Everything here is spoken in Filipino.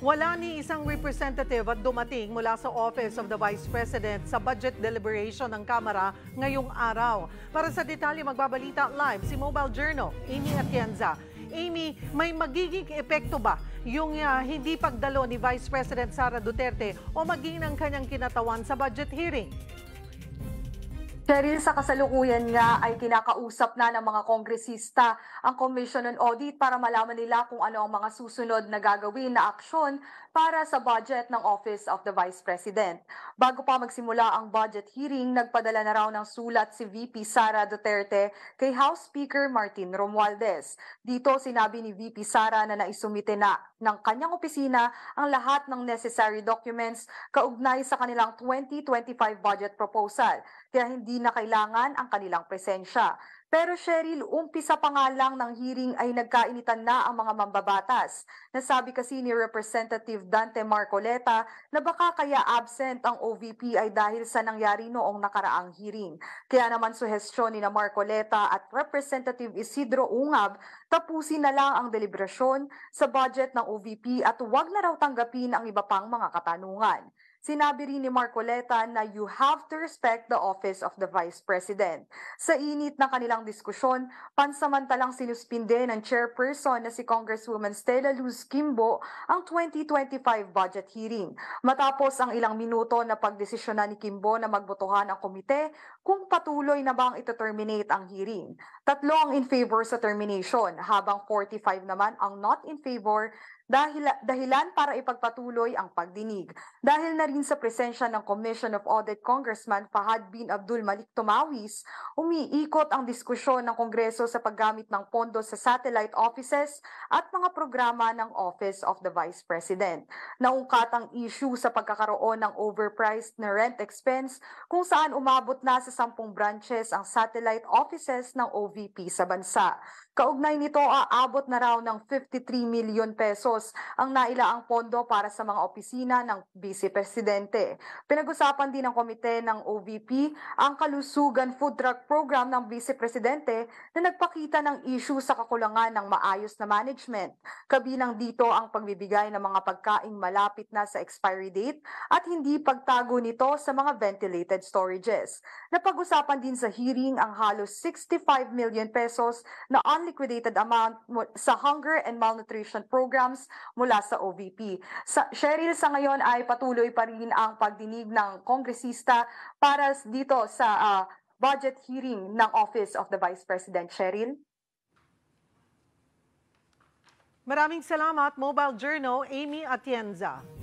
Wala ni isang representative at dumating mula sa Office of the Vice President sa budget deliberation ng Kamara ngayong araw. Para sa detalye, magbabalita live si Mobile Journal, Amy Atienza. Amy, may magiging epekto ba yung uh, hindi pagdalo ni Vice President Sara Duterte o maging ng kanyang kinatawan sa budget hearing? Cheryl, sa kasalukuyan nga ay kinakausap na ng mga kongresista ang Commission on Audit para malaman nila kung ano ang mga susunod na gagawin na aksyon para sa budget ng Office of the Vice President. Bago pa magsimula ang budget hearing, nagpadala na raw ng sulat si VP Sara Duterte kay House Speaker Martin Romualdez. Dito sinabi ni VP Sara na naisumite na ng kanyang opisina ang lahat ng necessary documents kaugnay sa kanilang 2025 budget proposal. Kaya hindi na kailangan ang kanilang presensya. Pero Cheryl, umpisa pa nga lang ng hearing ay nagkainitan na ang mga mambabatas. Nasabi kasi ni Representative Dante Marcoleta na baka kaya absent ang OVP ay dahil sa nangyari noong nakaraang hearing. Kaya naman suhestyon ni na Marcoleta at Representative Isidro Ungab tapusin na lang ang deliberasyon sa budget ng OVP at huwag na raw tanggapin ang iba pang mga katanungan. Sinabi rin ni Marcoleta na you have to respect the office of the Vice President. Sa init na kanilang diskusyon, pansamantalang sinuspinde ng chairperson na si Congresswoman Stella Luz Kimbo ang 2025 budget hearing. Matapos ang ilang minuto na pagdesisyonan ni Kimbo na magbotohan ang komite kung patuloy na ba ang ito-terminate ang hearing. Tatlo ang in favor sa termination, habang 45 naman ang not in favor dahil, dahilan para ipagpatuloy ang pagdinig. Dahil na rin sa presensya ng Commission of Audit Congressman Fahad bin Abdul Malik Tumawis, umiikot ang diskusyon ng Kongreso sa paggamit ng pondo sa satellite offices at mga programa ng Office of the Vice President. Naungkat ang issue sa pagkakaroon ng overpriced na rent expense kung saan umabot na sa 10 branches ang satellite offices ng OVP sa bansa. Kaugnay nito, aabot na raw ng 53 million pesos pesos ang nailaang pondo para sa mga opisina ng Vice Presidente. Pinag-usapan din ng komite ng OVP ang kalusugan food truck program ng Vice Presidente na nagpakita ng issue sa kakulangan ng maayos na management. Kabilang dito ang pagbibigay ng mga pagkaing malapit na sa expiry date at hindi pagtago nito sa mga ventilated storages. Napag-usapan din sa hearing ang halos 65 million pesos na unliquidated amount sa hunger and malnutrition programs mula sa OVP. Sa, Cheryl, sa ngayon ay patuloy pa rin ang pagdinig ng kongresista para dito sa uh, budget hearing ng Office of the Vice President. Cheryl? Maraming salamat, Mobile Journal, Amy Atienza.